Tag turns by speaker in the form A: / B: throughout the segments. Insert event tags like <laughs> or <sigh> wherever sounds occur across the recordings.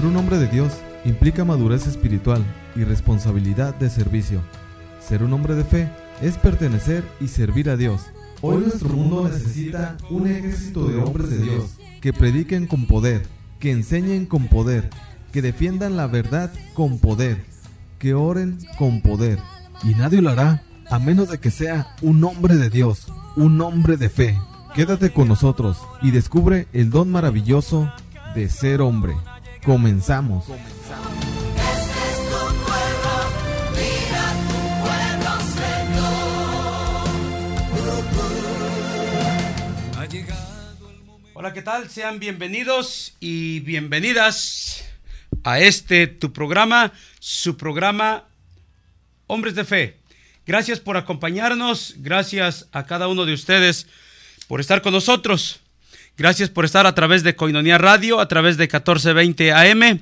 A: Ser un hombre de Dios implica madurez espiritual y responsabilidad de servicio. Ser un hombre de fe es pertenecer y servir a Dios. Hoy nuestro mundo necesita un ejército de hombres de Dios que prediquen con poder, que enseñen con poder, que defiendan la verdad con poder, que oren con poder. Y nadie lo hará a menos de que sea un hombre de Dios, un hombre de fe. Quédate con nosotros y descubre el don maravilloso de ser hombre. Comenzamos.
B: Hola, ¿qué tal? Sean bienvenidos y bienvenidas a este tu programa, su programa Hombres de Fe. Gracias por acompañarnos, gracias a cada uno de ustedes por estar con nosotros. Gracias por estar a través de Coinonia Radio, a través de 1420 AM.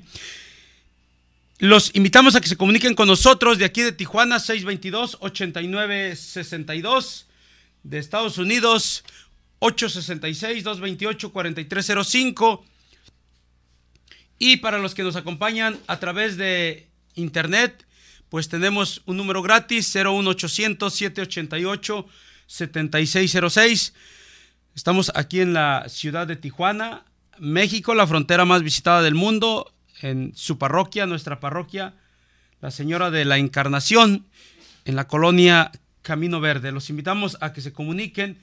B: Los invitamos a que se comuniquen con nosotros de aquí de Tijuana, 622-8962, de Estados Unidos, 866-228-4305. Y para los que nos acompañan a través de internet, pues tenemos un número gratis, 01800-788-7606. Estamos aquí en la ciudad de Tijuana, México, la frontera más visitada del mundo, en su parroquia, nuestra parroquia, la Señora de la Encarnación, en la colonia Camino Verde. Los invitamos a que se comuniquen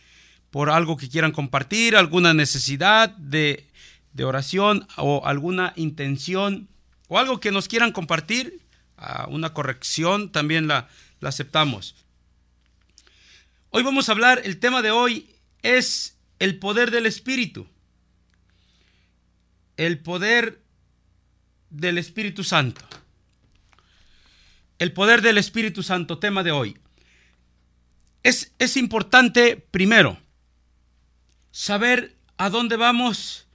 B: por algo que quieran compartir, alguna necesidad de, de oración o alguna intención o algo que nos quieran compartir, una corrección, también la, la aceptamos. Hoy vamos a hablar, el tema de hoy es el poder del Espíritu, el poder del Espíritu Santo. El poder del Espíritu Santo, tema de hoy. Es, es importante, primero, saber a dónde vamos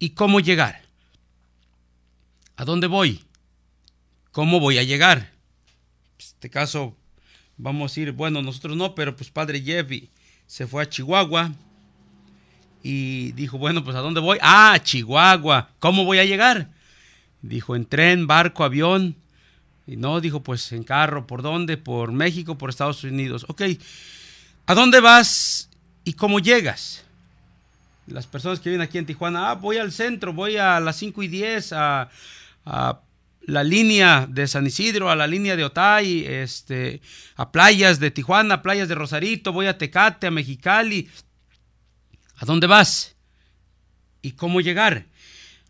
B: y cómo llegar. ¿A dónde voy? ¿Cómo voy a llegar? En este caso, vamos a ir, bueno, nosotros no, pero pues Padre Jeffy se fue a Chihuahua, y dijo, bueno, pues ¿a dónde voy? Ah, Chihuahua. ¿Cómo voy a llegar? Dijo, en tren, barco, avión. Y no, dijo, pues en carro. ¿Por dónde? Por México, por Estados Unidos. Ok, ¿a dónde vas y cómo llegas? Las personas que vienen aquí en Tijuana, ah, voy al centro, voy a las 5 y 10, a, la línea de San Isidro, a la línea de Otay, este, a playas de Tijuana, playas de Rosarito, voy a Tecate, a Mexicali, a dónde vas y cómo llegar.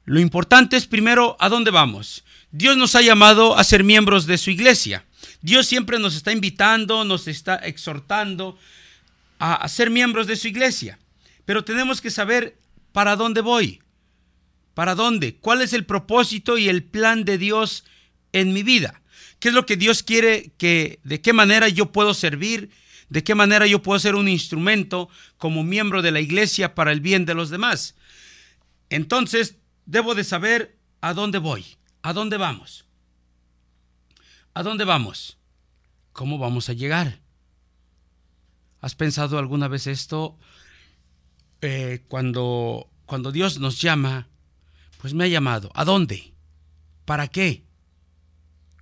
B: Lo importante es primero a dónde vamos. Dios nos ha llamado a ser miembros de su iglesia. Dios siempre nos está invitando, nos está exhortando a, ser miembros de su iglesia. Pero tenemos que saber para dónde voy. ¿Para dónde? ¿Cuál es el propósito y el plan de Dios en mi vida? ¿Qué es lo que Dios quiere que, de qué manera yo puedo servir? ¿De qué manera yo puedo ser un instrumento como miembro de la iglesia para el bien de los demás? Entonces, debo de saber a dónde voy, a dónde vamos. ¿A dónde vamos? ¿Cómo vamos a llegar? ¿Has pensado alguna vez esto? Eh, cuando, cuando Dios nos llama, pues me ha llamado. ¿A dónde? ¿Para qué?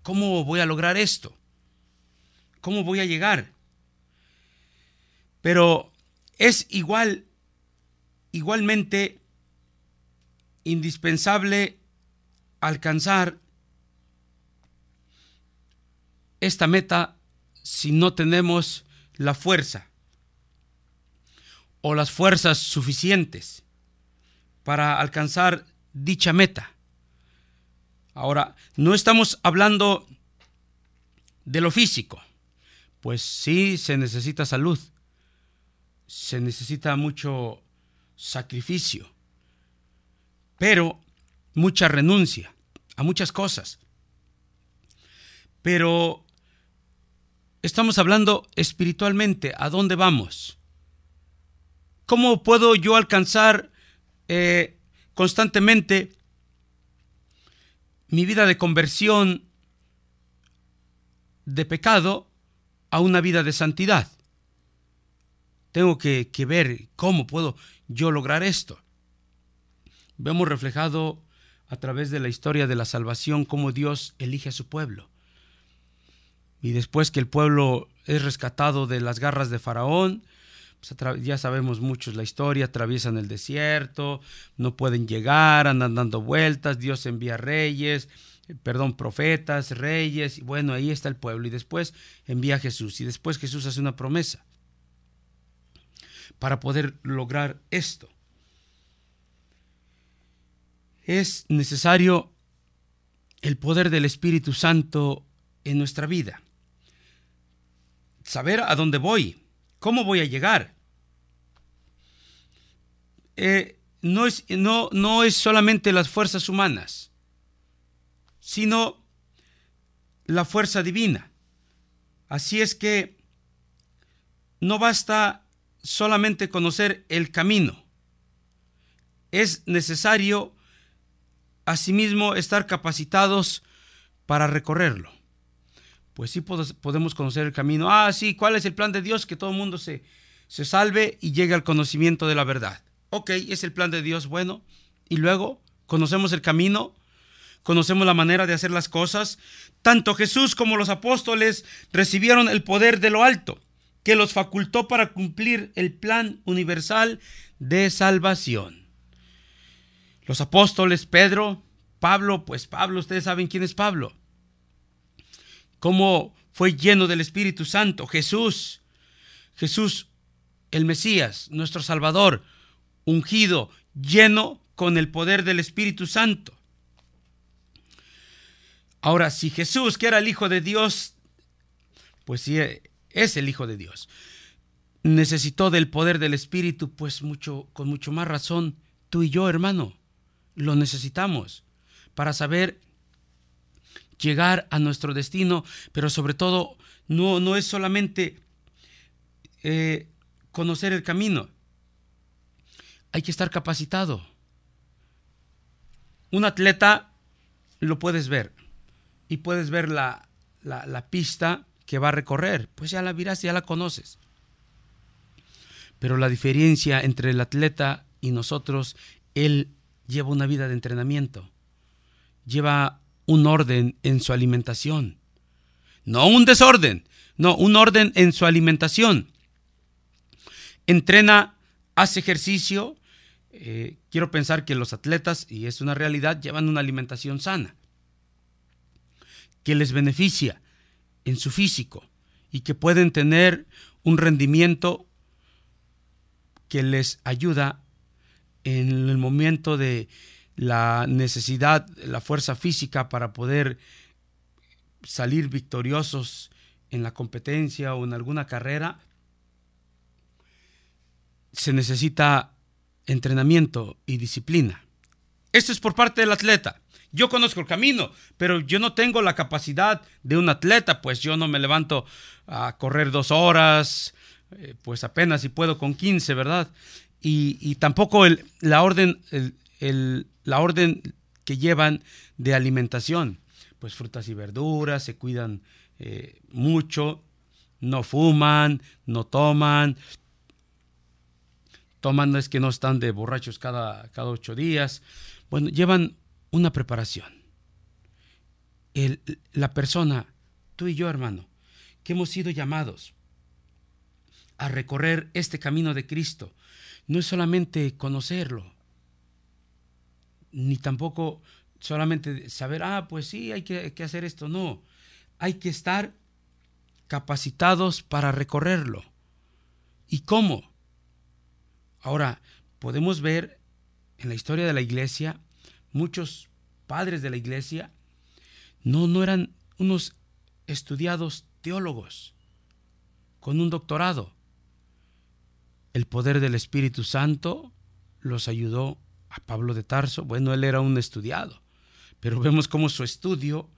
B: ¿Cómo voy a lograr esto? ¿Cómo voy a llegar? Pero es igual, igualmente indispensable alcanzar esta meta si no tenemos la fuerza o las fuerzas suficientes para alcanzar dicha meta. Ahora, no estamos hablando de lo físico, pues sí se necesita salud, se necesita mucho sacrificio, pero mucha renuncia a muchas cosas. Pero estamos hablando espiritualmente, ¿a dónde vamos? ¿Cómo puedo yo alcanzar eh, constantemente mi vida de conversión de pecado a una vida de santidad? tengo que, ver cómo puedo yo lograr esto. Vemos reflejado a través de la historia de la salvación cómo Dios elige a su pueblo. Y después que el pueblo es rescatado de las garras de Faraón, pues, ya sabemos muchos la historia, atraviesan el desierto, no pueden llegar, andan dando vueltas, Dios envía reyes, perdón, profetas, reyes, y bueno, ahí está el pueblo. Y después envía a Jesús, y después Jesús hace una promesa para poder lograr esto. Es necesario el poder del Espíritu Santo en nuestra vida. Saber a dónde voy, cómo voy a llegar. Eh, no, es, no, no es solamente las fuerzas humanas, sino la fuerza divina. Así es que no basta solamente conocer el camino. Es necesario, asimismo, estar capacitados para recorrerlo. Pues sí podemos conocer el camino. Ah, sí, ¿cuál es el plan de Dios? Que todo el mundo se, se salve y llegue al conocimiento de la verdad. Ok, es el plan de Dios, bueno. Y luego conocemos el camino, conocemos la manera de hacer las cosas. Tanto Jesús como los apóstoles recibieron el poder de lo alto que los facultó para cumplir el plan universal de salvación. Los apóstoles Pedro, Pablo, pues Pablo, ustedes saben quién es Pablo. Cómo fue lleno del Espíritu Santo, Jesús, Jesús el Mesías, nuestro Salvador, ungido, lleno con el poder del Espíritu Santo. Ahora, si Jesús, que era el Hijo de Dios, pues sí, es el Hijo de Dios. Necesitó del poder del Espíritu, pues mucho, con mucho más razón, tú y yo, hermano, lo necesitamos para saber llegar a nuestro destino, pero sobre todo no, no es solamente eh, conocer el camino, hay que estar capacitado. Un atleta lo puedes ver y puedes ver la, la, la pista, que va a recorrer, pues ya la virás, ya la conoces. Pero la diferencia entre el atleta y nosotros, él lleva una vida de entrenamiento, lleva un orden en su alimentación, no un desorden, no, un orden en su alimentación. Entrena, hace ejercicio, eh, quiero pensar que los atletas, y es una realidad, llevan una alimentación sana, que les beneficia, en su físico y que pueden tener un rendimiento que les ayuda en el momento de la necesidad, la fuerza física para poder salir victoriosos en la competencia o en alguna carrera, se necesita entrenamiento y disciplina. Esto es por parte del atleta. Yo conozco el camino, pero yo no tengo la capacidad de un atleta, pues yo no me levanto a correr dos horas, eh, pues apenas si puedo con 15, ¿verdad? Y, tampoco el, la, orden, el, la orden que llevan de alimentación, pues frutas y verduras, se cuidan eh, mucho, no fuman, no toman, toman es que no están de borrachos cada, cada ocho días, bueno, llevan una preparación. la persona, tú y yo hermano, que hemos sido llamados a recorrer este camino de Cristo, no es solamente conocerlo, ni tampoco solamente saber, ah, pues sí, hay que hacer esto, no, hay que estar capacitados para recorrerlo. ¿Y cómo? Ahora, podemos ver en la historia de la iglesia muchos padres de la iglesia, no, no eran unos estudiados teólogos con un doctorado. El poder del Espíritu Santo los ayudó a Pablo de Tarso. Bueno, él era un estudiado, pero vemos cómo su estudio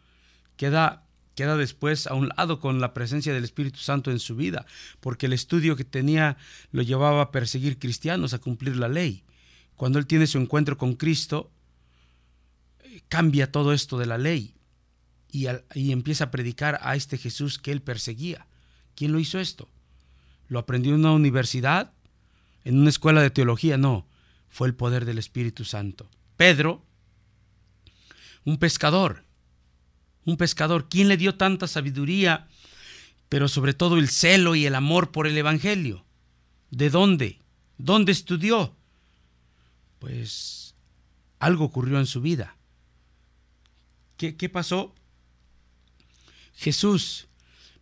B: queda queda después a un lado con la presencia del Espíritu Santo en su vida, porque el estudio que tenía lo llevaba a perseguir cristianos, a cumplir la ley. Cuando él tiene su encuentro con Cristo, cambia todo esto de la ley y, y empieza a predicar a este Jesús que él perseguía. ¿Quién lo hizo esto? ¿Lo aprendió en una universidad? ¿En una escuela de teología? No, fue el poder del Espíritu Santo. Pedro, un pescador, un pescador, ¿quién le dio tanta sabiduría, pero sobre todo el celo y el amor por el Evangelio? ¿De dónde? ¿Dónde estudió? Pues algo ocurrió en su vida. ¿Qué, pasó? Jesús,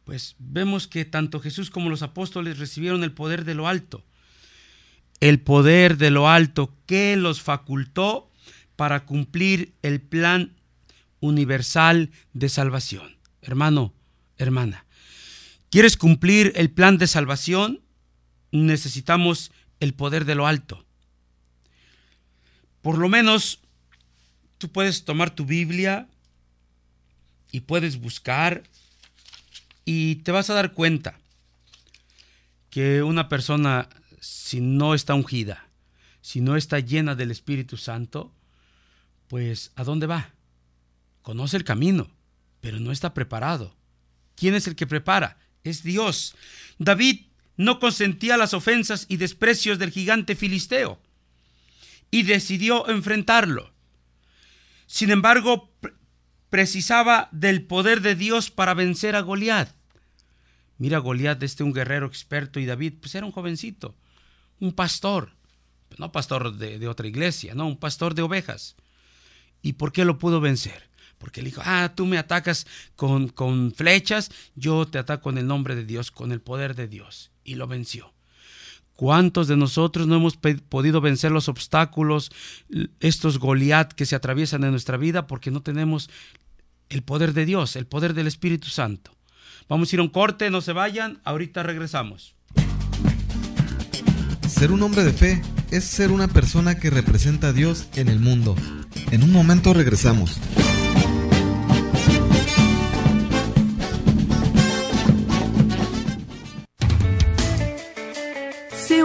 B: pues vemos que tanto Jesús como los apóstoles recibieron el poder de lo alto. El poder de lo alto que los facultó para cumplir el plan universal de salvación. Hermano, hermana, ¿quieres cumplir el plan de salvación? Necesitamos el poder de lo alto. Por lo menos tú puedes tomar tu Biblia, y puedes buscar y te vas a dar cuenta que una persona, si no está ungida, si no está llena del Espíritu Santo, pues ¿a dónde va? Conoce el camino, pero no está preparado. ¿Quién es el que prepara? Es Dios. David no consentía las ofensas y desprecios del gigante filisteo y decidió enfrentarlo. Sin embargo, precisaba del poder de Dios para vencer a Goliat. Mira, Goliat, este un guerrero experto y David, pues era un jovencito, un pastor, no pastor de, otra iglesia, no, un pastor de ovejas. ¿Y por qué lo pudo vencer? Porque le dijo, ah, tú me atacas con, con flechas, yo te ataco en el nombre de Dios, con el poder de Dios. Y lo venció. ¿Cuántos de nosotros no hemos podido vencer los obstáculos, estos Goliat que se atraviesan en nuestra vida porque no tenemos el poder de Dios, el poder del Espíritu Santo. Vamos a ir a un corte, no se vayan, ahorita regresamos.
A: Ser un hombre de fe es ser una persona que representa a Dios en el mundo. En un momento regresamos.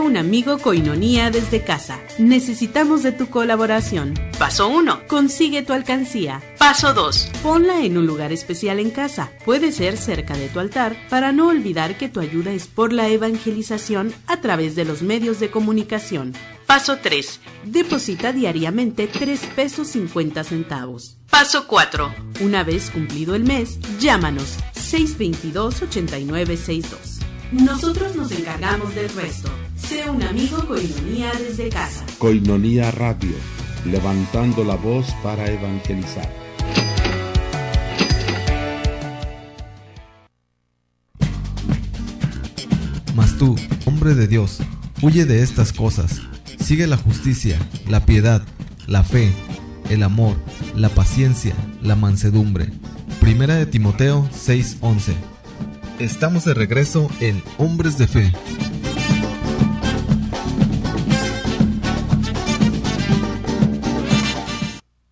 C: un amigo Coinonía desde casa. Necesitamos de tu colaboración. Paso 1. Consigue tu alcancía. Paso 2. Ponla en un lugar especial en casa. Puede ser cerca de tu altar para no olvidar que tu ayuda es por la evangelización a través de los medios de comunicación. Paso 3. Deposita diariamente 3 pesos 50 centavos. Paso 4. Una vez cumplido el mes, llámanos 622-8962. Nosotros nos encargamos del resto. Sé un amigo Coinonía desde casa.
D: Coinonía Radio, levantando la voz para evangelizar.
A: Mas tú, hombre de Dios, huye de estas cosas. Sigue la justicia, la piedad, la fe, el amor, la paciencia, la mansedumbre. Primera de Timoteo 6:11. Estamos de regreso en Hombres de Fe.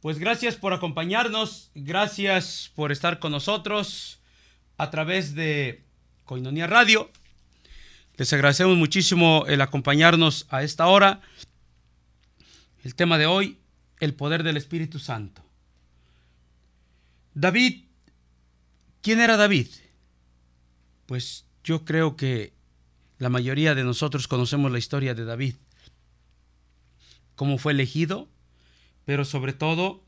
B: Pues gracias por acompañarnos, gracias por estar con nosotros a través de Coinonia Radio. Les agradecemos muchísimo el acompañarnos a esta hora. El tema de hoy, el poder del Espíritu Santo. David, ¿quién era David? Pues yo creo que la mayoría de nosotros conocemos la historia de David. ¿Cómo fue elegido? pero sobre todo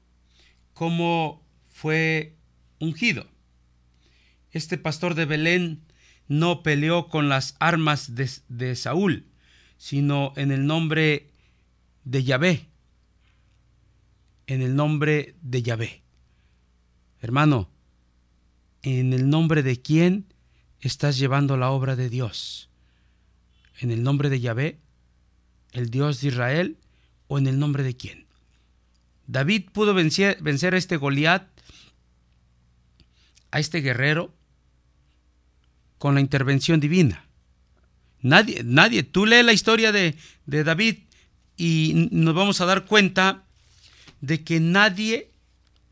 B: cómo fue ungido. Este pastor de Belén no peleó con las armas de, Saúl, sino en el nombre de Yahvé. En el nombre de Yahvé. Hermano, ¿en el nombre de quién estás llevando la obra de Dios? ¿En el nombre de Yahvé, el Dios de Israel, o en el nombre de quién? David pudo vencer, vencer a este Goliat, a este guerrero, con la intervención divina. Nadie, nadie, tú lees la historia de, de David y nos vamos a dar cuenta de que nadie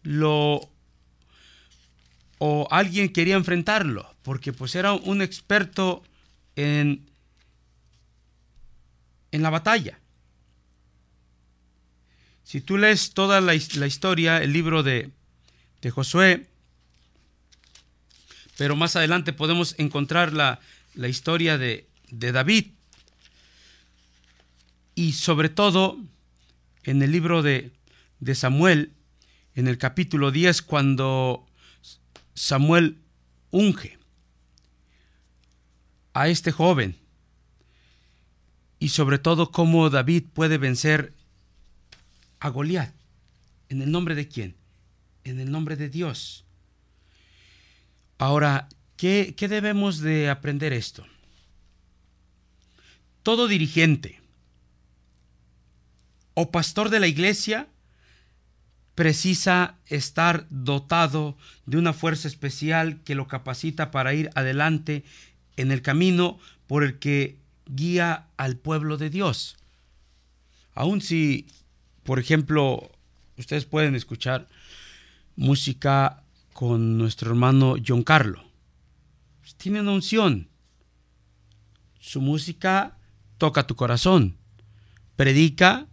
B: lo o alguien quería enfrentarlo, porque pues era un experto en, en la batalla. Si tú lees toda la, historia, el libro de, de, Josué, pero más adelante podemos encontrar la, historia de, de David. Y sobre todo en el libro de, de Samuel, en el capítulo 10, cuando Samuel unge a este joven y sobre todo cómo David puede vencer a Goliat. ¿En el nombre de quién? En el nombre de Dios. Ahora, ¿qué, debemos de aprender esto? Todo dirigente o pastor de la iglesia precisa estar dotado de una fuerza especial que lo capacita para ir adelante en el camino por el que guía al pueblo de Dios. Aun si por ejemplo, ustedes pueden escuchar música con nuestro hermano John Carlo. Pues, tiene una unción. Su música toca tu corazón, predica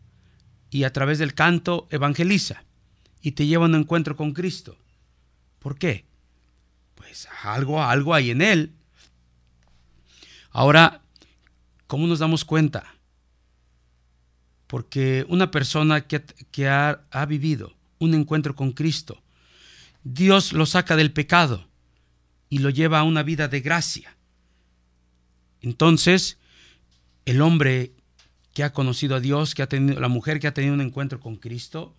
B: y a través del canto evangeliza y te lleva a un encuentro con Cristo. ¿Por qué? Pues algo, algo hay en él. Ahora, ¿cómo nos damos cuenta? porque una persona que, ha, vivido un encuentro con Cristo, Dios lo saca del pecado y lo lleva a una vida de gracia. Entonces, el hombre que ha conocido a Dios, que ha tenido, la mujer que ha tenido un encuentro con Cristo,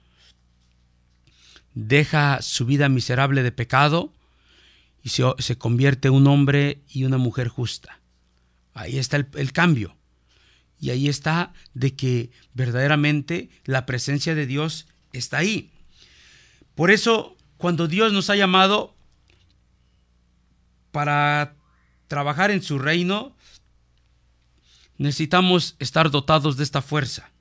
B: deja su vida miserable de pecado y se, convierte en un hombre y una mujer justa. Ahí está el cambio. Y ahí está de que verdaderamente la presencia de Dios está ahí. Por eso, cuando Dios nos ha llamado para trabajar en su reino, necesitamos estar dotados de esta fuerza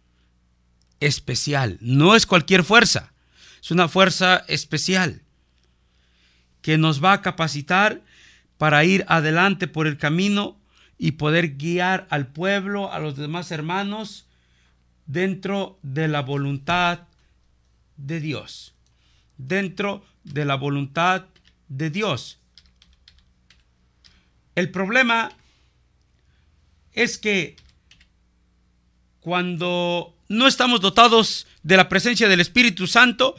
B: especial. No es cualquier fuerza, es una fuerza especial que nos va a capacitar para ir adelante por el camino y poder guiar al pueblo, a los demás hermanos, dentro de la voluntad de Dios. Dentro de la voluntad de Dios. El problema es que cuando no estamos dotados de la presencia del Espíritu Santo,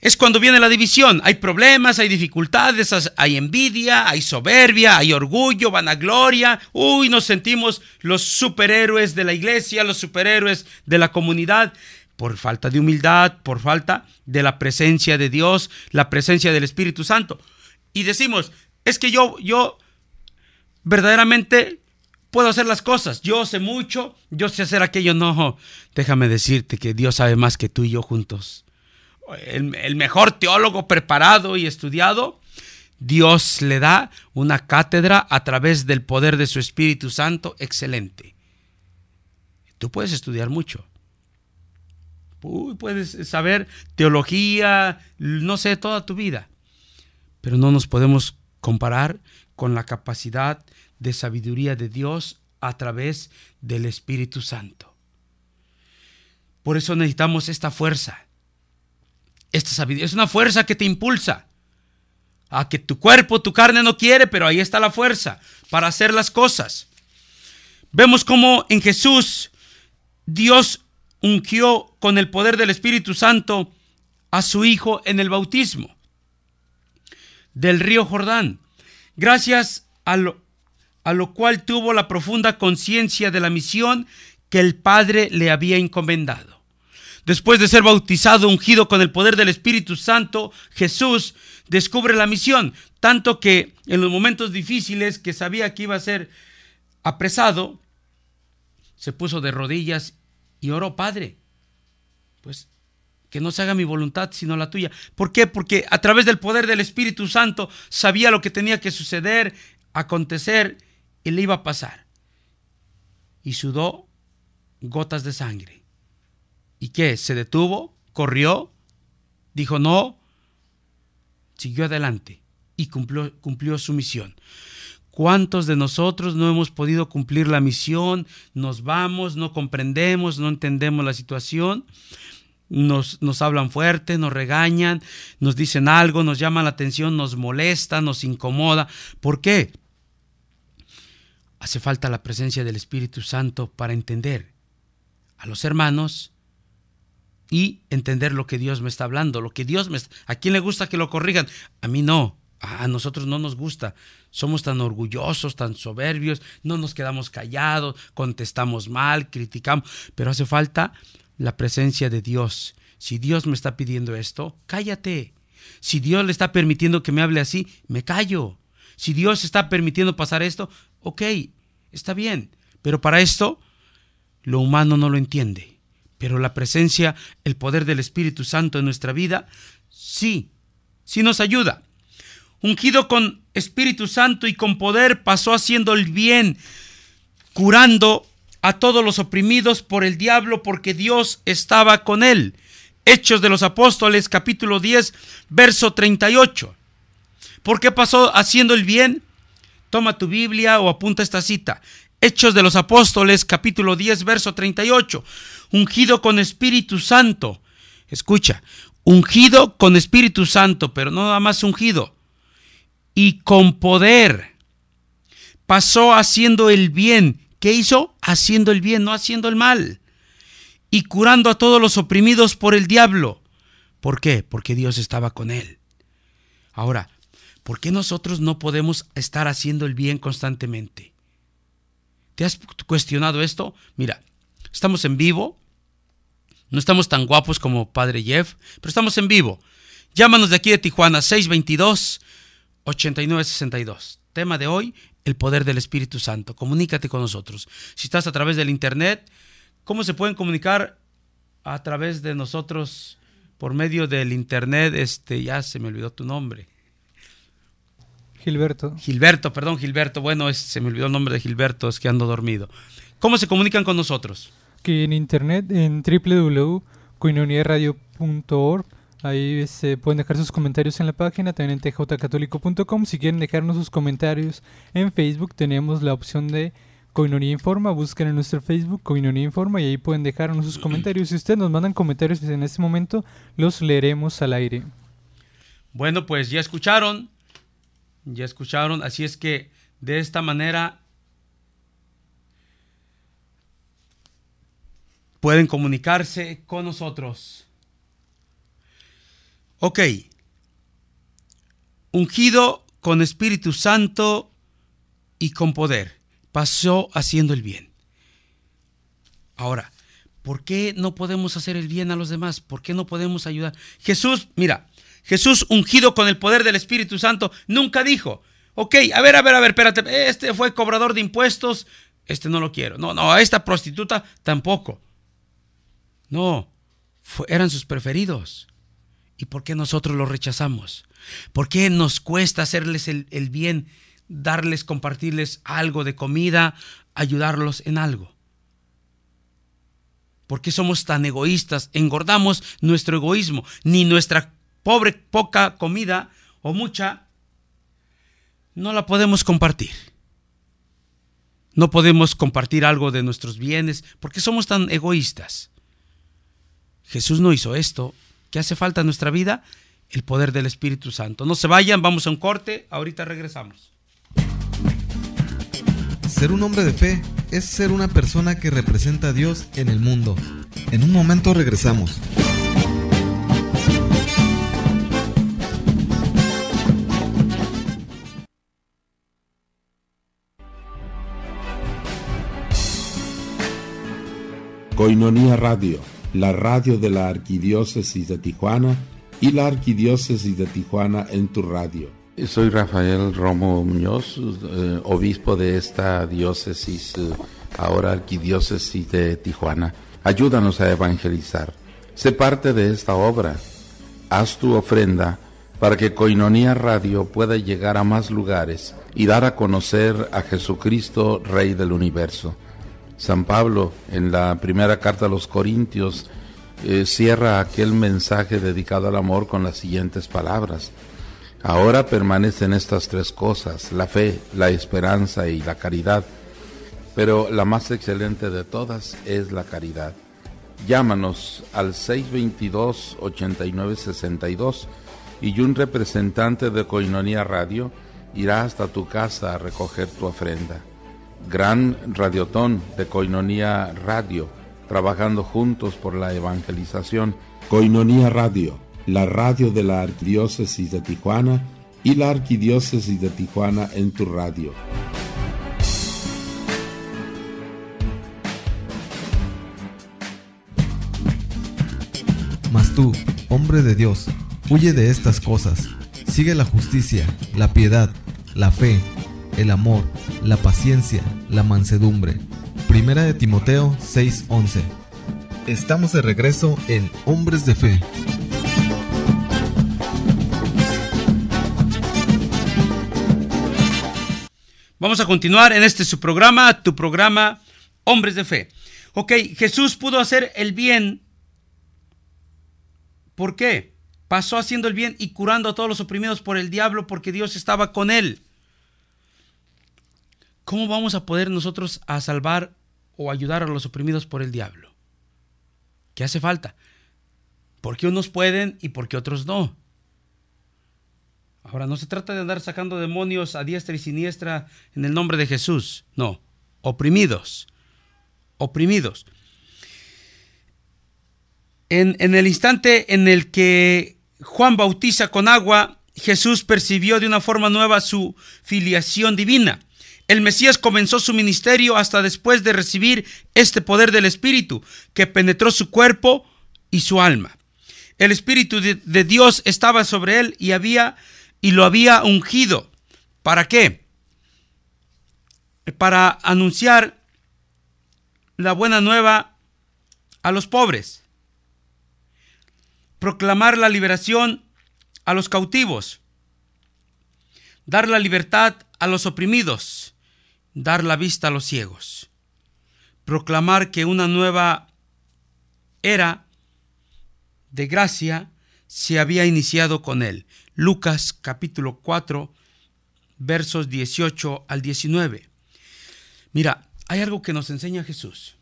B: es cuando viene la división. Hay problemas, hay dificultades, hay envidia, hay soberbia, hay orgullo, vanagloria. Uy, nos sentimos los superhéroes de la iglesia, los superhéroes de la comunidad, por falta de humildad, por falta de la presencia de Dios, la presencia del Espíritu Santo. Y decimos, es que yo, yo verdaderamente puedo hacer las cosas. Yo sé mucho, yo sé hacer aquello. No, déjame decirte que Dios sabe más que tú y yo juntos el, mejor teólogo preparado y estudiado, Dios le da una cátedra a través del poder de su Espíritu Santo excelente. Tú puedes estudiar mucho. puedes saber teología, no sé, toda tu vida. Pero no nos podemos comparar con la capacidad de sabiduría de Dios a través del Espíritu Santo. Por eso necesitamos esta fuerza. Esta sabiduría es una fuerza que te impulsa a que tu cuerpo, tu carne no quiere, pero ahí está la fuerza para hacer las cosas. Vemos cómo en Jesús Dios ungió con el poder del Espíritu Santo a su Hijo en el bautismo del río Jordán, gracias a lo, a lo cual tuvo la profunda conciencia de la misión que el Padre le había encomendado. Después de ser bautizado, ungido con el poder del Espíritu Santo, Jesús descubre la misión, tanto que en los momentos difíciles que sabía que iba a ser apresado, se puso de rodillas y oró, Padre, pues que no se haga mi voluntad sino la tuya. ¿Por qué? Porque a través del poder del Espíritu Santo sabía lo que tenía que suceder, acontecer y le iba a pasar. Y sudó gotas de sangre. ¿Y qué? ¿Se detuvo? ¿Corrió? ¿Dijo no? Siguió adelante y cumplió, su misión. ¿Cuántos de nosotros no hemos podido cumplir la misión? Nos vamos, no comprendemos, no entendemos la situación. Nos, nos, hablan fuerte, nos regañan, nos dicen algo, nos llaman la atención, nos molesta, nos incomoda. ¿Por qué? Hace falta la presencia del Espíritu Santo para entender a los hermanos y entender lo que Dios me está hablando, lo que Dios me... ¿A quién le gusta que lo corrigan, A mí no. A nosotros no nos gusta. Somos tan orgullosos, tan soberbios, no nos quedamos callados, contestamos mal, criticamos, pero hace falta la presencia de Dios. Si Dios me está pidiendo esto, cállate. Si Dios le está permitiendo que me hable así, me callo. Si Dios está permitiendo pasar esto, ok, está bien. Pero para esto, lo humano no lo entiende. Pero la presencia, el poder del Espíritu Santo en nuestra vida, sí, sí nos ayuda. Ungido con Espíritu Santo y con poder, pasó haciendo el bien, curando a todos los oprimidos por el diablo, porque Dios estaba con él. Hechos de los Apóstoles, capítulo 10, verso 38. ¿Por qué pasó haciendo el bien? Toma tu Biblia o apunta esta cita. Hechos de los Apóstoles, capítulo 10, verso 38 ungido con Espíritu Santo. Escucha, ungido con Espíritu Santo, pero no nada más ungido, y con poder. Pasó haciendo el bien. ¿Qué hizo? Haciendo el bien, no haciendo el mal. Y curando a todos los oprimidos por el diablo. ¿Por qué? Porque Dios estaba con él. Ahora, ¿por qué nosotros no podemos estar haciendo el bien constantemente? ¿Te has cuestionado esto? Mira, Estamos en vivo. No estamos tan guapos como Padre Jeff, pero estamos en vivo. Llámanos de aquí de Tijuana, 622-8962. Tema de hoy, el poder del Espíritu Santo. Comunícate con nosotros. Si estás a través del Internet, ¿cómo se pueden comunicar a través de nosotros por medio del Internet? Este, ya se me olvidó tu nombre. Gilberto. Gilberto, perdón, Gilberto. Bueno, se me olvidó el nombre de Gilberto, es que ando dormido. ¿Cómo se comunican con nosotros? en internet en www.coinonieradio.org
A: Ahí se pueden dejar sus comentarios en la página, también en tjcatólico.com. Si quieren dejarnos sus
B: comentarios en Facebook, tenemos la opción de Coinonía Informa. Busquen en nuestro Facebook Coinonía Informa y ahí pueden dejarnos sus comentarios. Si ustedes nos mandan comentarios en este momento, los leeremos al aire. Bueno, pues ya escucharon, ya escucharon. Así es que de esta manera pueden comunicarse con nosotros. Ok. Ungido con Espíritu Santo y con poder. Pasó haciendo el bien. Ahora, ¿por qué no podemos hacer el bien a los demás? ¿Por qué no podemos ayudar? Jesús, mira, Jesús ungido con el poder del Espíritu Santo nunca dijo, ok, a ver, a ver, a ver, espérate, este fue cobrador de impuestos, este no lo quiero. No, no, a esta prostituta tampoco. No, eran sus preferidos. ¿Y por qué nosotros los rechazamos? ¿Por qué nos cuesta hacerles el, el bien, darles, compartirles algo de comida, ayudarlos en algo? ¿Por qué somos tan egoístas? Engordamos nuestro egoísmo, ni nuestra pobre poca comida o mucha no la podemos compartir. No podemos compartir algo de nuestros bienes porque somos tan egoístas. Jesús no hizo esto. ¿Qué hace falta en nuestra vida? El poder del Espíritu Santo. No se vayan, vamos a un corte, ahorita regresamos. Ser un hombre de fe es ser una persona que
A: representa a Dios en el mundo. En un momento regresamos.
D: Coinonía Radio la radio de la Arquidiócesis de Tijuana y la Arquidiócesis de Tijuana en tu radio. Soy Rafael Romo Muñoz, eh, obispo de esta diócesis, eh, ahora Arquidiócesis de Tijuana. Ayúdanos a evangelizar. Sé parte de esta obra. Haz tu ofrenda para que Coinonía Radio pueda llegar a más lugares y dar a conocer a Jesucristo, Rey del Universo. San Pablo en la primera carta a los Corintios eh, cierra aquel mensaje dedicado al amor con las siguientes palabras. Ahora permanecen estas tres cosas, la fe, la esperanza y la caridad, pero la más excelente de todas es la caridad. Llámanos al 622-8962 y un representante de Coinonía Radio irá hasta tu casa a recoger tu ofrenda gran radiotón de Coinonía Radio, trabajando juntos por la evangelización. Coinonía Radio, la radio de la Arquidiócesis de Tijuana y la Arquidiócesis de Tijuana en tu radio. Mas tú, hombre de
A: Dios, huye de estas cosas, sigue la justicia, la piedad, la fe el amor, la paciencia, la mansedumbre. Primera de Timoteo 6:11. Estamos de regreso en Hombres de Fe.
B: Vamos a continuar en este su programa, tu programa Hombres de Fe. Ok, Jesús pudo hacer el bien. ¿Por qué? Pasó haciendo el bien y curando a todos los oprimidos por el diablo porque Dios estaba con él. ¿cómo vamos a poder nosotros a salvar o ayudar a los oprimidos por el diablo? ¿Qué hace falta? ¿Por qué unos pueden y por qué otros no? Ahora, no se trata de andar sacando demonios a diestra y siniestra en el nombre de Jesús, no, oprimidos, oprimidos. En, en el instante en el que Juan bautiza con agua, Jesús percibió de una forma nueva su filiación divina. El Mesías comenzó su ministerio hasta después de recibir este poder del Espíritu que penetró su cuerpo y su alma. El Espíritu de, Dios estaba sobre él y había y lo había ungido. ¿Para qué? Para anunciar la buena nueva a los pobres, proclamar la liberación a los cautivos, dar la libertad a los oprimidos, dar la vista a los ciegos, proclamar que una nueva era de gracia se había iniciado con él. Lucas capítulo 4 versos 18 al 19. Mira, hay algo que nos enseña Jesús.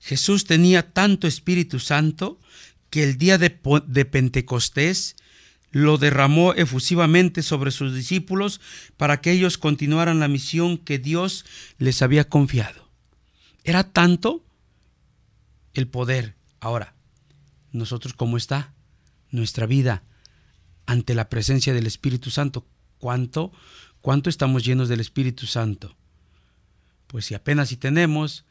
B: Jesús tenía tanto Espíritu Santo que el día de, de Pentecostés lo derramó efusivamente sobre sus discípulos para que ellos continuaran la misión que Dios les había confiado. Era tanto el poder. Ahora, nosotros cómo está nuestra vida ante la presencia del Espíritu Santo. ¿Cuánto, cuánto estamos llenos del Espíritu Santo? Pues si apenas si tenemos,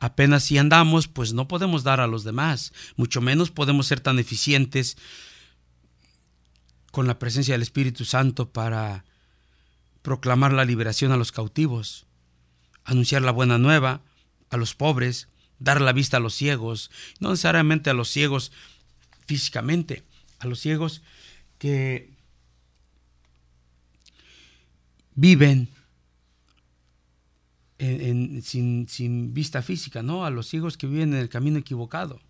B: apenas si andamos, pues no podemos dar a los demás, mucho menos podemos ser tan eficientes con la presencia del Espíritu Santo para proclamar la liberación a los cautivos, anunciar la buena nueva a los pobres, dar la vista a los ciegos, no necesariamente a los ciegos físicamente, a los ciegos que viven sin, sin vista física, ¿no? A los ciegos que viven en el camino equivocado.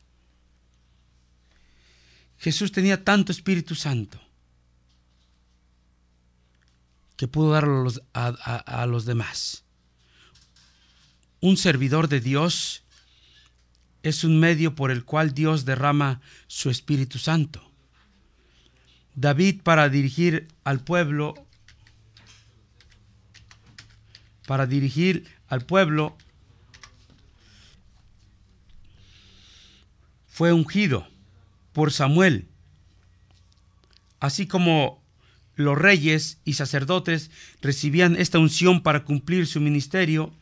B: Jesús tenía tanto Espíritu Santo que pudo dar a, a los demás. Un servidor de Dios es un medio por el cual Dios derrama su Espíritu Santo. David para dirigir al pueblo, para dirigir al pueblo, fue ungido por Samuel, así como los reyes y sacerdotes recibían esta unción para cumplir su ministerio,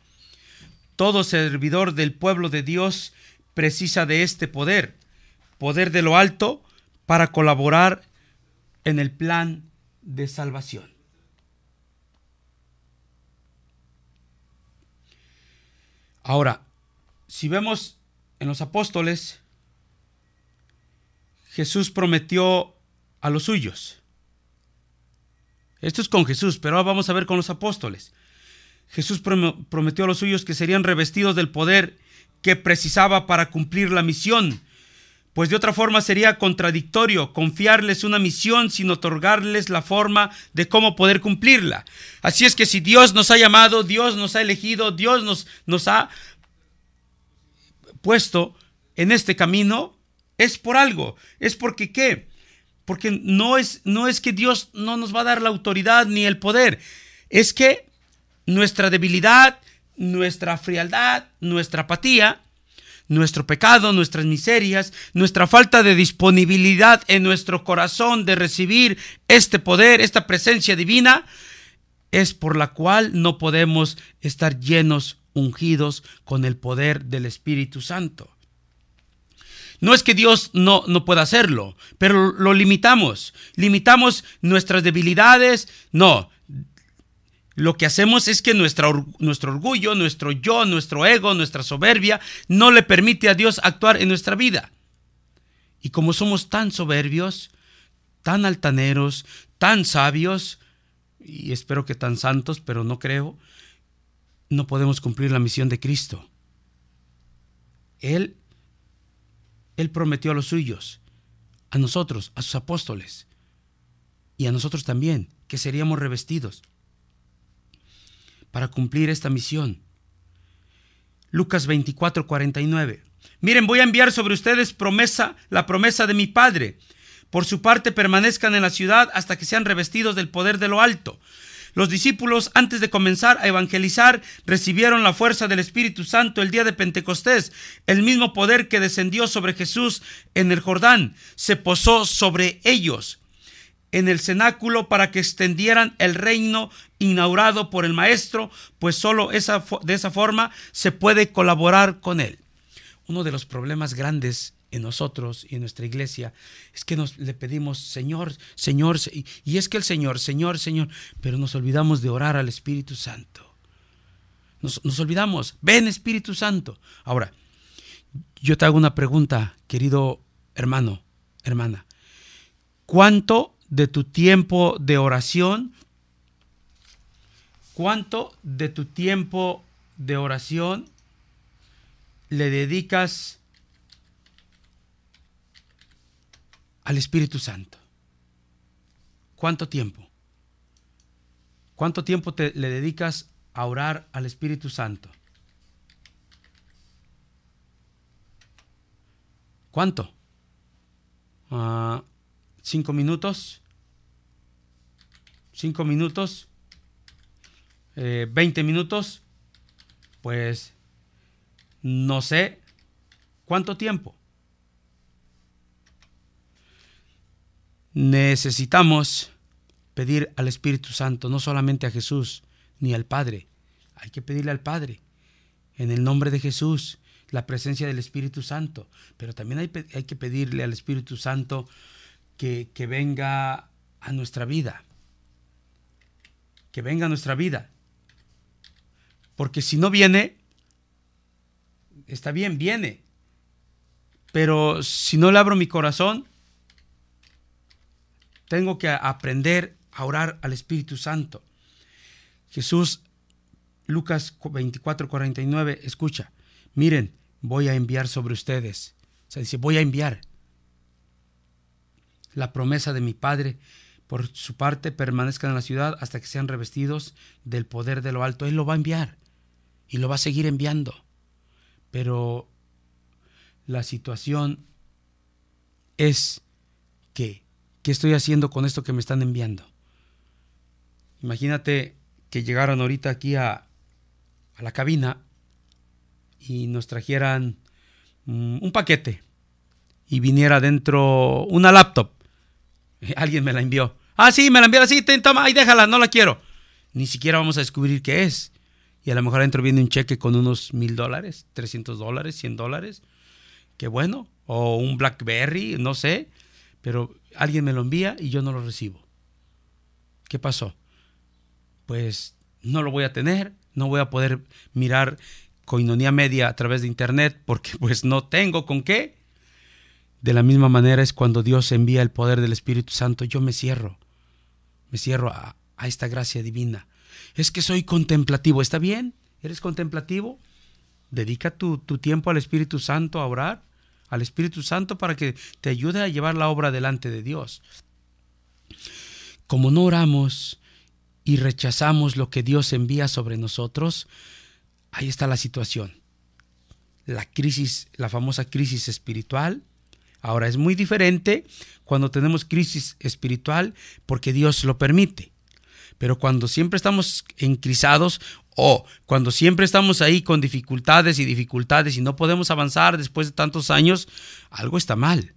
B: todo servidor del pueblo de Dios precisa de este poder, poder de lo alto, para colaborar en el plan de salvación. Ahora, si vemos en los apóstoles, Jesús prometió a los suyos, esto es con Jesús, pero ahora vamos a ver con los apóstoles. Jesús prometió a los suyos que serían revestidos del poder que precisaba para cumplir la misión, pues de otra forma sería contradictorio confiarles una misión sin otorgarles la forma de cómo poder cumplirla. Así es que si Dios nos ha llamado, Dios nos ha elegido, Dios nos, nos ha puesto en este camino, es por algo, es porque qué? Porque no es, no es que Dios no nos va a dar la autoridad ni el poder. Es que nuestra debilidad, nuestra frialdad, nuestra apatía, nuestro pecado, nuestras miserias, nuestra falta de disponibilidad en nuestro corazón de recibir este poder, esta presencia divina, es por la cual no podemos estar llenos, ungidos con el poder del Espíritu Santo. No es que Dios no, no pueda hacerlo, pero lo limitamos. Limitamos nuestras debilidades. No, lo que hacemos es que nuestro orgullo, nuestro yo, nuestro ego, nuestra soberbia no le permite a Dios actuar en nuestra vida. Y como somos tan soberbios, tan altaneros, tan sabios, y espero que tan santos, pero no creo, no podemos cumplir la misión de Cristo. Él él prometió a los suyos, a nosotros, a sus apóstoles, y a nosotros también, que seríamos revestidos para cumplir esta misión. Lucas 24, 49. Miren, voy a enviar sobre ustedes promesa, la promesa de mi Padre. Por su parte, permanezcan en la ciudad hasta que sean revestidos del poder de lo alto. Los discípulos, antes de comenzar a evangelizar, recibieron la fuerza del Espíritu Santo el día de Pentecostés. El mismo poder que descendió sobre Jesús en el Jordán se posó sobre ellos en el cenáculo para que extendieran el reino inaugurado por el Maestro, pues solo de esa forma se puede colaborar con él. Uno de los problemas grandes en nosotros y en nuestra iglesia es que nos le pedimos Señor, Señor, y, es que el Señor, Señor, Señor, pero nos olvidamos de orar al Espíritu Santo. Nos, nos olvidamos, ven Espíritu Santo. Ahora, yo te hago una pregunta, querido hermano, hermana. ¿Cuánto de tu tiempo de oración, cuánto de tu tiempo de oración le dedicas al Espíritu Santo. ¿Cuánto tiempo? ¿Cuánto tiempo te, le dedicas a orar al Espíritu Santo? ¿Cuánto? Ah, ¿Cinco minutos? ¿Cinco minutos? Eh, veinte minutos? Pues no sé. ¿Cuánto tiempo? necesitamos pedir al Espíritu Santo, no solamente a Jesús ni al Padre. Hay que pedirle al Padre, en el nombre de Jesús, la presencia del Espíritu Santo. Pero también hay, que pedirle al Espíritu Santo que, que venga a nuestra vida. Que venga a nuestra vida. Porque si no viene, está bien, viene. Pero si no le abro mi corazón, tengo que aprender a orar al Espíritu Santo. Jesús, Lucas 24, 49, escucha, miren, voy a enviar sobre ustedes. O sea, dice, voy a enviar. La promesa de mi Padre, por su parte, permanezcan en la ciudad hasta que sean revestidos del poder de lo alto. Él lo va a enviar y lo va a seguir enviando. Pero la situación es que ¿Qué estoy haciendo con esto que me están enviando? Imagínate que llegaran ahorita aquí a, la cabina y nos trajeran mm, un paquete y viniera dentro una laptop. <laughs> Alguien me la envió. Ah, sí, me la envió así, toma, ahí déjala, no la quiero. Ni siquiera vamos a descubrir qué es. Y a lo mejor adentro viene un cheque con unos mil dólares, trescientos dólares, cien dólares. Qué bueno. O un Blackberry, no sé pero alguien me lo envía y yo no lo recibo. ¿Qué pasó? Pues no lo voy a tener, no voy a poder mirar coinonía media a través de internet porque pues no tengo con qué. De la misma manera es cuando Dios envía el poder del Espíritu Santo, yo me cierro, me cierro a, esta gracia divina. Es que soy contemplativo, ¿está bien? ¿Eres contemplativo? Dedica tu tiempo al Espíritu Santo a orar, al Espíritu Santo para que te ayude a llevar la obra delante de Dios. Como no oramos y rechazamos lo que Dios envía sobre nosotros, ahí está la situación. La crisis, la famosa crisis espiritual. Ahora es muy diferente cuando tenemos crisis espiritual porque Dios lo permite. Pero cuando siempre estamos encrisados o cuando siempre estamos ahí con dificultades y dificultades y no podemos avanzar después de tantos años, algo está mal.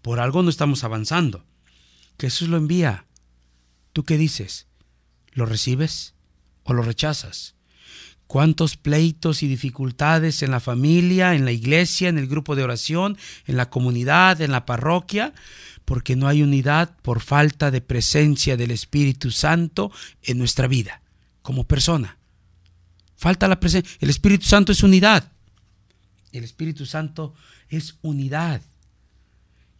B: Por algo no estamos avanzando. Jesús lo envía. ¿Tú qué dices? ¿Lo recibes o lo rechazas? ¿Cuántos pleitos y dificultades en la familia, en la iglesia, en el grupo de oración, en la comunidad, en la parroquia? Porque no hay unidad por falta de presencia del Espíritu Santo en nuestra vida como persona. Falta la presencia. El Espíritu Santo es unidad. El Espíritu Santo es unidad.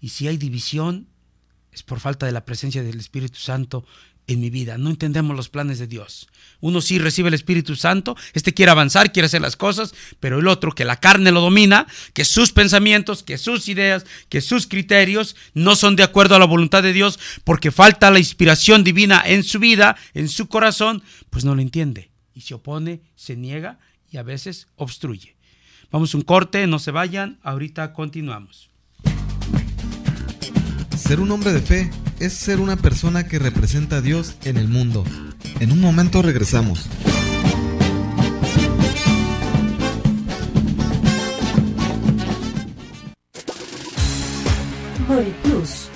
B: Y si hay división, es por falta de la presencia del Espíritu Santo en mi vida. No entendemos los planes de Dios. Uno sí recibe el Espíritu Santo, este quiere avanzar, quiere hacer las cosas, pero el otro que la carne lo domina, que sus pensamientos, que sus ideas, que sus criterios no son de acuerdo a la voluntad de Dios porque falta la inspiración divina en su vida, en su corazón, pues no lo entiende y se opone, se niega y a veces obstruye. Vamos un corte, no se vayan, ahorita continuamos.
A: Ser un hombre de fe es ser una persona que representa a Dios en el mundo. En un momento regresamos.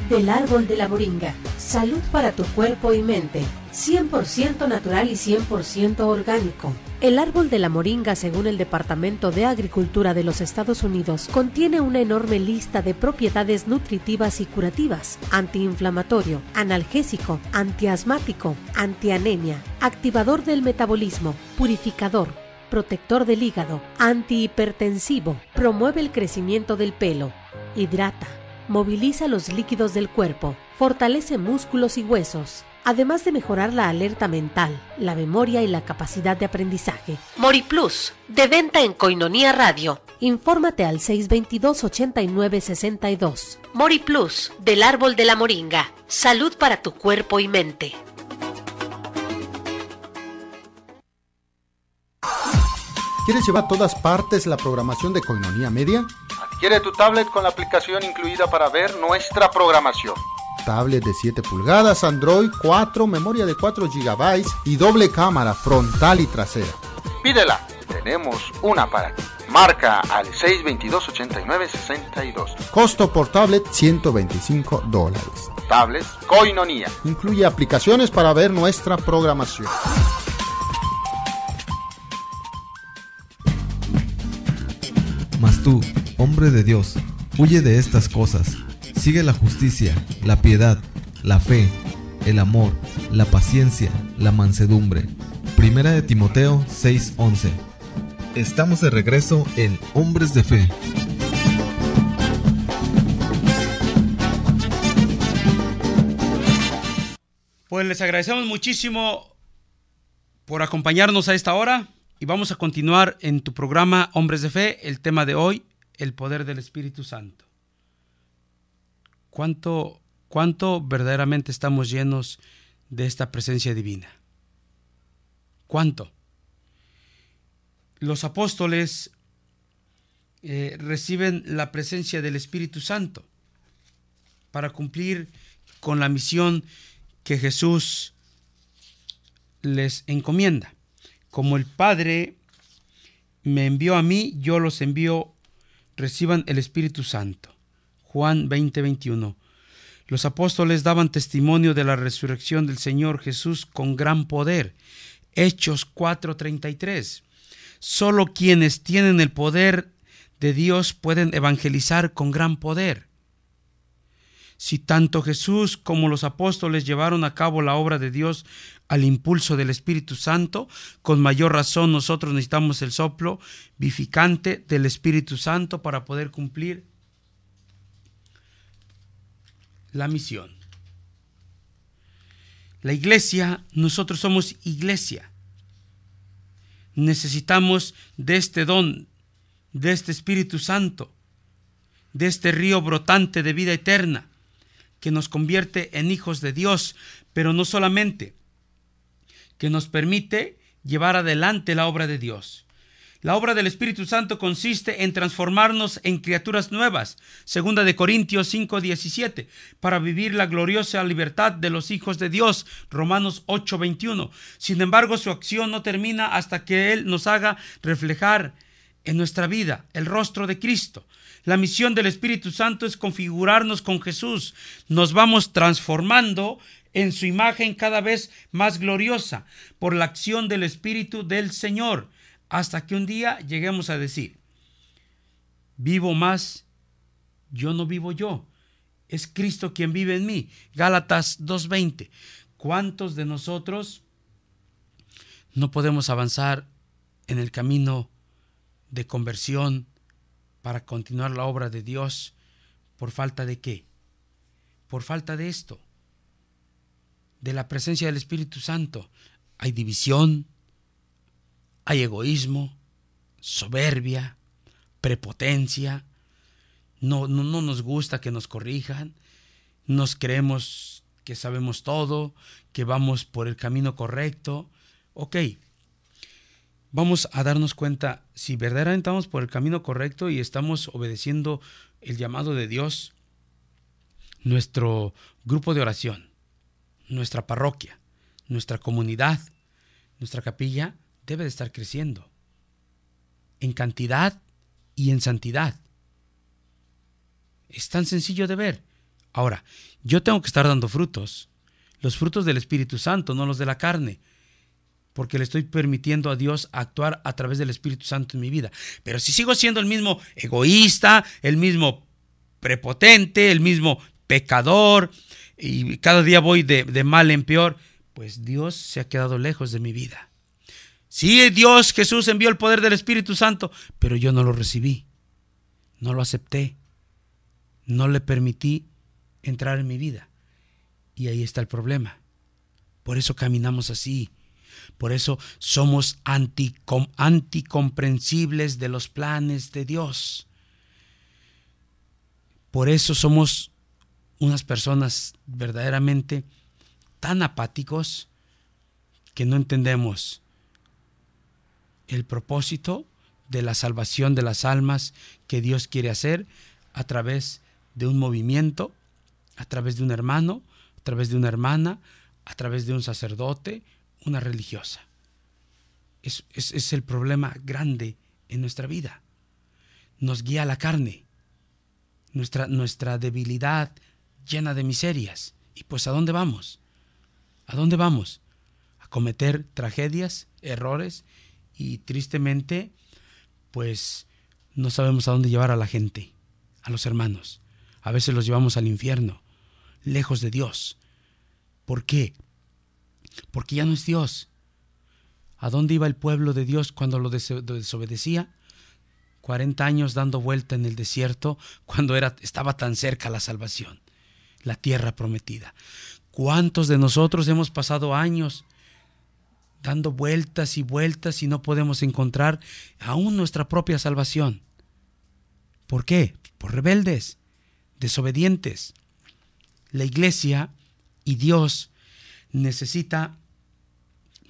C: del árbol de la boringa. Salud para tu cuerpo y mente. 100% natural y 100% orgánico. El árbol de la moringa, según el Departamento de Agricultura de los Estados Unidos, contiene una enorme lista de propiedades nutritivas y curativas, antiinflamatorio, analgésico, antiasmático, antianemia, activador del metabolismo, purificador, protector del hígado, antihipertensivo, promueve el crecimiento del pelo, hidrata, moviliza los líquidos del cuerpo, fortalece músculos y huesos, además de mejorar la alerta mental, la memoria y la capacidad de aprendizaje. Mori Plus, de venta en Coinonía Radio. Infórmate al 622-8962. Plus, del árbol de la moringa. Salud para tu cuerpo y mente.
A: ¿Quieres llevar a todas partes la programación de Coinonía Media? Adquiere tu tablet con la aplicación incluida para ver nuestra
D: programación
A: tablet de 7 pulgadas, Android 4, memoria de 4 GB y doble cámara frontal y trasera.
D: Pídela, tenemos una para ti.
A: Marca al 622-8962. Costo por tablet 125 dólares. Tablets Coinonía. Incluye aplicaciones para ver nuestra programación. Mas tú, hombre de Dios, huye de estas cosas Sigue la justicia, la piedad, la fe, el amor, la paciencia, la mansedumbre. Primera de Timoteo 6:11. Estamos de regreso en Hombres de Fe.
B: Pues les agradecemos muchísimo por acompañarnos a esta hora y vamos a continuar en tu programa Hombres de Fe, el tema de hoy, el poder del Espíritu Santo. ¿Cuánto, cuánto verdaderamente estamos llenos de esta presencia divina? ¿Cuánto? Los apóstoles eh, reciben la presencia del Espíritu Santo para cumplir con la misión que Jesús les encomienda. Como el Padre me envió a mí, yo los envío, reciban el Espíritu Santo. Juan 20:21. Los apóstoles daban testimonio de la resurrección del Señor Jesús con gran poder. Hechos 4:33. Solo quienes tienen el poder de Dios pueden evangelizar con gran poder. Si tanto Jesús como los apóstoles llevaron a cabo la obra de Dios al impulso del Espíritu Santo, con mayor razón nosotros necesitamos el soplo vivificante del Espíritu Santo para poder cumplir la misión. La iglesia, nosotros somos iglesia. Necesitamos de este don, de este Espíritu Santo, de este río brotante de vida eterna, que nos convierte en hijos de Dios, pero no solamente, que nos permite llevar adelante la obra de Dios, la obra del Espíritu Santo consiste en transformarnos en criaturas nuevas, segunda de Corintios 5:17, para vivir la gloriosa libertad de los hijos de Dios, Romanos 8:21. Sin embargo, su acción no termina hasta que él nos haga reflejar en nuestra vida el rostro de Cristo. La misión del Espíritu Santo es configurarnos con Jesús. Nos vamos transformando en su imagen cada vez más gloriosa por la acción del Espíritu del Señor hasta que un día lleguemos a decir, vivo más, yo no vivo yo, es Cristo quien vive en mí. Gálatas 2.20. ¿Cuántos de nosotros no podemos avanzar en el camino de conversión para continuar la obra de Dios? ¿Por falta de qué? Por falta de esto, de la presencia del Espíritu Santo. Hay división, hay egoísmo, soberbia, prepotencia, no, no, no nos gusta que nos corrijan, nos creemos que sabemos todo, que vamos por el camino correcto. Ok, vamos a darnos cuenta si verdaderamente estamos por el camino correcto y estamos obedeciendo el llamado de Dios, nuestro grupo de oración, nuestra parroquia, nuestra comunidad, nuestra capilla, debe de estar creciendo en cantidad y en santidad. Es tan sencillo de ver. Ahora, yo tengo que estar dando frutos, los frutos del Espíritu Santo, no los de la carne, porque le estoy permitiendo a Dios actuar a través del Espíritu Santo en mi vida. Pero si sigo siendo el mismo egoísta, el mismo prepotente, el mismo pecador, y cada día voy de, de mal en peor, pues Dios se ha quedado lejos de mi vida. Sí, Dios Jesús envió el poder del Espíritu Santo, pero yo no lo recibí, no lo acepté, no le permití entrar en mi vida. Y ahí está el problema. Por eso caminamos así. Por eso somos anticomprensibles de los planes de Dios. Por eso somos unas personas verdaderamente tan apáticos que no entendemos el propósito de la salvación de las almas que Dios quiere hacer a través de un movimiento, a través de un hermano, a través de una hermana, a través de un sacerdote, una religiosa. Es, es, el problema grande en nuestra vida. Nos guía la carne, nuestra, nuestra debilidad llena de miserias. ¿Y pues a dónde vamos? ¿A dónde vamos? A cometer tragedias, errores y tristemente, pues no sabemos a dónde llevar a la gente, a los hermanos. A veces los llevamos al infierno, lejos de Dios. ¿Por qué? Porque ya no es Dios. ¿A dónde iba el pueblo de Dios cuando lo desobedecía? 40 años dando vuelta en el desierto cuando era, estaba tan cerca la salvación, la tierra prometida. ¿Cuántos de nosotros hemos pasado años dando vueltas y vueltas y no podemos encontrar aún nuestra propia salvación. ¿Por qué? Por rebeldes, desobedientes. La iglesia y Dios necesita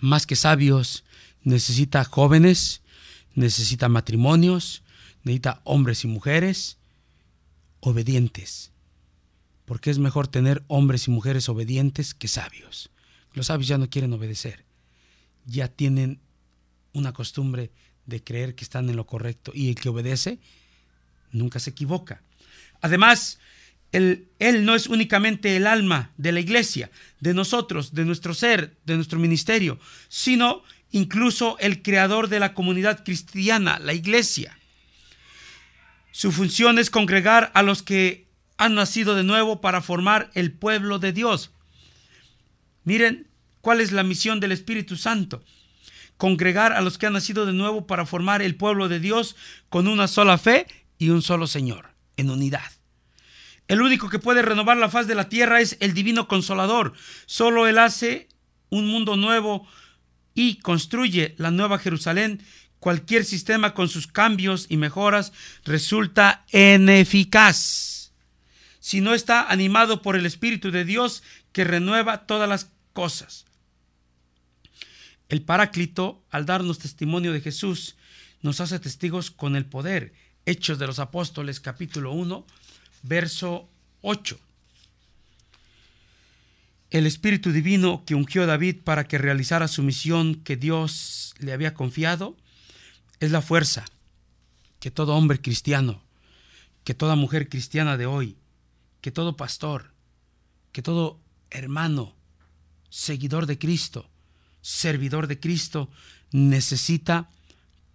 B: más que sabios, necesita jóvenes, necesita matrimonios, necesita hombres y mujeres obedientes. Porque es mejor tener hombres y mujeres obedientes que sabios. Los sabios ya no quieren obedecer ya tienen una costumbre de creer que están en lo correcto y el que obedece nunca se equivoca. Además, él, él, no es únicamente el alma de la iglesia, de nosotros, de nuestro ser, de nuestro ministerio, sino incluso el creador de la comunidad cristiana, la iglesia. Su función es congregar a los que han nacido de nuevo para formar el pueblo de Dios. Miren, ¿Cuál es la misión del Espíritu Santo? Congregar a los que han nacido de nuevo para formar el pueblo de Dios con una sola fe y un solo Señor, en unidad. El único que puede renovar la faz de la tierra es el Divino Consolador. Solo Él hace un mundo nuevo y construye la nueva Jerusalén. Cualquier sistema con sus cambios y mejoras resulta ineficaz si no está animado por el Espíritu de Dios que renueva todas las cosas. El Paráclito, al darnos testimonio de Jesús, nos hace testigos con el poder. Hechos de los Apóstoles capítulo 1, verso 8. El Espíritu Divino que ungió a David para que realizara su misión que Dios le había confiado es la fuerza que todo hombre cristiano, que toda mujer cristiana de hoy, que todo pastor, que todo hermano, seguidor de Cristo, servidor de Cristo necesita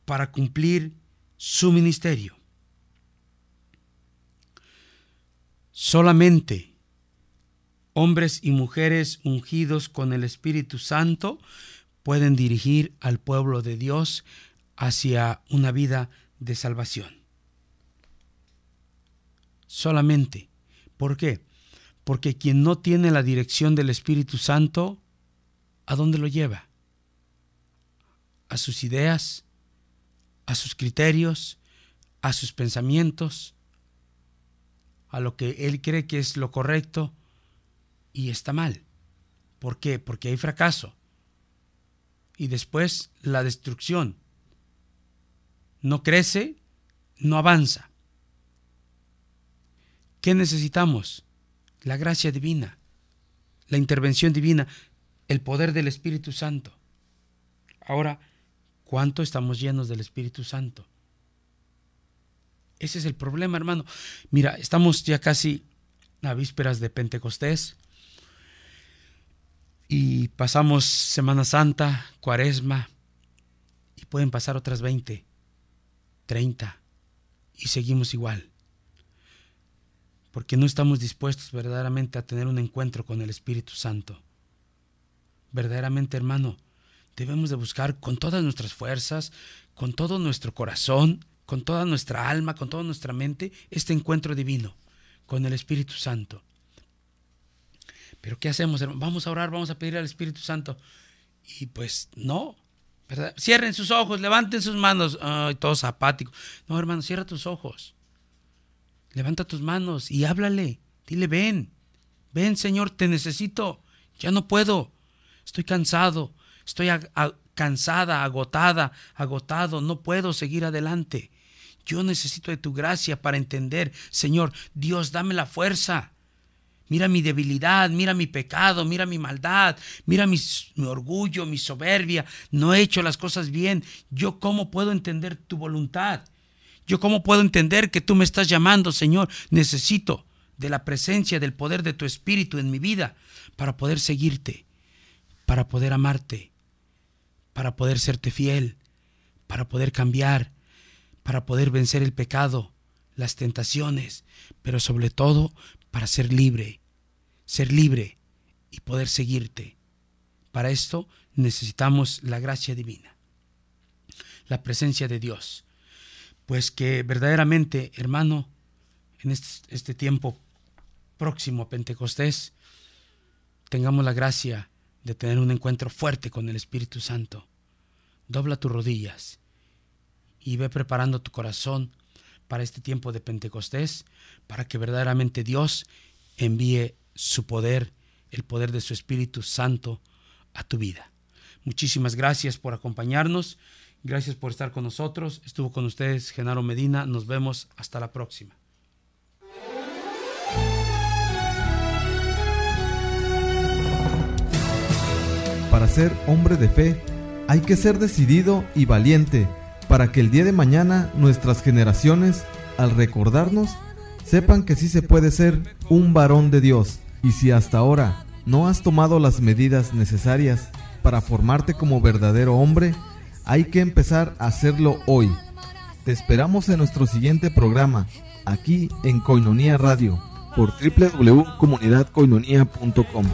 B: para cumplir su ministerio. Solamente hombres y mujeres ungidos con el Espíritu Santo pueden dirigir al pueblo de Dios hacia una vida de salvación. Solamente. ¿Por qué? Porque quien no tiene la dirección del Espíritu Santo ¿a dónde lo lleva? A sus ideas, a sus criterios, a sus pensamientos, a lo que él cree que es lo correcto y está mal. ¿Por qué? Porque hay fracaso. Y después la destrucción. No crece, no avanza. ¿Qué necesitamos? La gracia divina, la intervención divina el poder del Espíritu Santo. Ahora, ¿cuánto estamos llenos del Espíritu Santo? Ese es el problema, hermano. Mira, estamos ya casi a vísperas de Pentecostés y pasamos Semana Santa, Cuaresma y pueden pasar otras 20, 30 y seguimos igual. Porque no estamos dispuestos verdaderamente a tener un encuentro con el Espíritu Santo verdaderamente hermano, debemos de buscar con todas nuestras fuerzas, con todo nuestro corazón, con toda nuestra alma, con toda nuestra mente, este encuentro divino con el Espíritu Santo. Pero ¿qué hacemos, hermano? Vamos a orar, vamos a pedir al Espíritu Santo. Y pues no, Cierren sus ojos, levanten sus manos. Ay, todo apáticos. No, hermano, cierra tus ojos. Levanta tus manos y háblale. Dile, ven, ven, Señor, te necesito. Ya no puedo estoy cansado, estoy cansada, agotada, agotado, no puedo seguir adelante. Yo necesito de tu gracia para entender, Señor, Dios, dame la fuerza. Mira mi debilidad, mira mi pecado, mira mi maldad, mira mi, mi, orgullo, mi soberbia. No he hecho las cosas bien. Yo cómo puedo entender tu voluntad. Yo cómo puedo entender que tú me estás llamando, Señor. Necesito de la presencia, del poder de tu Espíritu en mi vida para poder seguirte para poder amarte, para poder serte fiel, para poder cambiar, para poder vencer el pecado, las tentaciones, pero sobre todo para ser libre, ser libre y poder seguirte. Para esto necesitamos la gracia divina, la presencia de Dios. Pues que verdaderamente, hermano, en este, este tiempo próximo a Pentecostés, tengamos la gracia de tener un encuentro fuerte con el Espíritu Santo. Dobla tus rodillas y ve preparando tu corazón para este tiempo de Pentecostés, para que verdaderamente Dios envíe su poder, el poder de su Espíritu Santo a tu vida. Muchísimas gracias por acompañarnos, gracias por estar con nosotros. Estuvo con ustedes Genaro Medina, nos vemos hasta la próxima.
A: ser hombre de fe hay que ser decidido y valiente para que el día de mañana nuestras generaciones, al recordarnos, sepan que sí se puede ser un varón de Dios. Y si hasta ahora no has tomado las medidas necesarias para formarte como verdadero hombre, hay que empezar a hacerlo hoy. Te esperamos en nuestro siguiente programa, aquí en Coinonía Radio, por www.comunidadcoinonía.com.